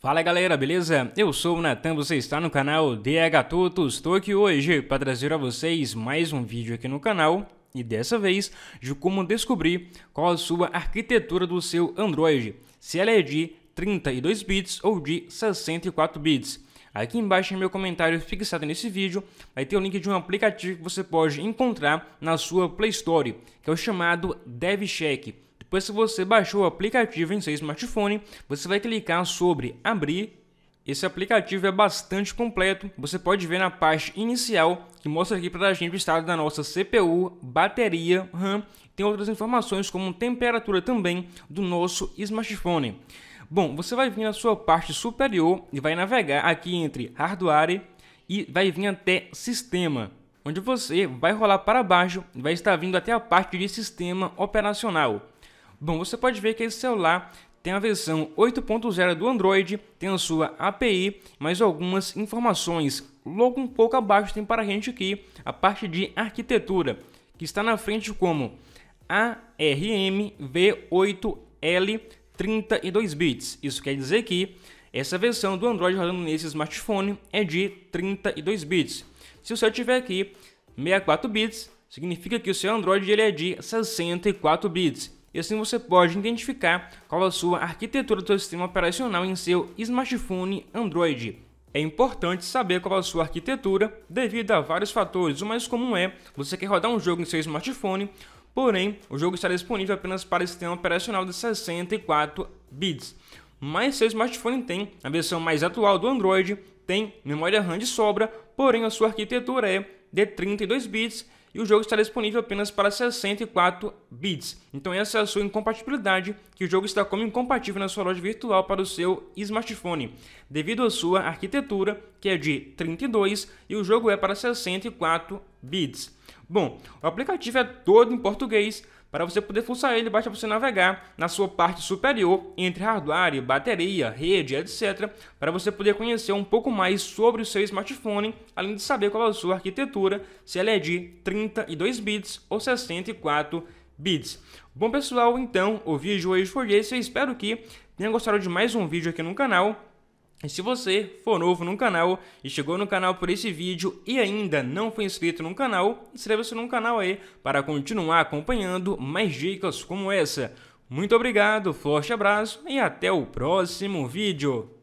Fala galera, beleza? Eu sou o Natan, você está no canal DH Tutos. Estou aqui hoje para trazer a vocês mais um vídeo aqui no canal e dessa vez de como descobrir qual a sua arquitetura do seu Android, se ela é de 32 bits ou de 64 bits. Aqui embaixo em meu comentário fixado nesse vídeo vai ter o link de um aplicativo que você pode encontrar na sua Play Store, que é o chamado DevCheck. Depois se você baixou o aplicativo em seu smartphone, você vai clicar sobre abrir. Esse aplicativo é bastante completo, você pode ver na parte inicial que mostra aqui para a gente o estado da nossa CPU, bateria, RAM, tem outras informações como temperatura também do nosso smartphone. Bom, você vai vir na sua parte superior e vai navegar aqui entre hardware e vai vir até sistema, onde você vai rolar para baixo e vai estar vindo até a parte de sistema operacional. Bom, você pode ver que esse celular tem a versão 8.0 do Android, tem a sua API, mas algumas informações logo um pouco abaixo tem para a gente aqui a parte de arquitetura, que está na frente como ARM V8L 32 bits. Isso quer dizer que essa versão do Android rodando nesse smartphone é de 32 bits. Se o seu tiver aqui 64 bits, significa que o seu Android ele é de 64 bits e assim você pode identificar qual a sua arquitetura do seu sistema operacional em seu smartphone Android. É importante saber qual a sua arquitetura devido a vários fatores. O mais comum é você quer rodar um jogo em seu smartphone, porém o jogo está disponível apenas para sistema operacional de 64 bits. Mas seu smartphone tem a versão mais atual do Android, tem memória RAM de sobra, porém a sua arquitetura é de 32 bits e o jogo está disponível apenas para 64 bits. Então essa é a sua incompatibilidade, que o jogo está como incompatível na sua loja virtual para o seu smartphone, devido à sua arquitetura, que é de 32 e o jogo é para 64 bits. Bom, o aplicativo é todo em português, para você poder fuçar ele, basta você navegar na sua parte superior entre hardware, bateria, rede, etc., para você poder conhecer um pouco mais sobre o seu smartphone, além de saber qual é a sua arquitetura, se ela é de 32 bits ou 64 bits. Bom pessoal, então o vídeo é hoje foi esse, eu espero que tenham gostado de mais um vídeo aqui no canal. E se você for novo no canal e chegou no canal por esse vídeo e ainda não foi inscrito no canal, inscreva-se no canal aí para continuar acompanhando mais dicas como essa. Muito obrigado, forte abraço e até o próximo vídeo.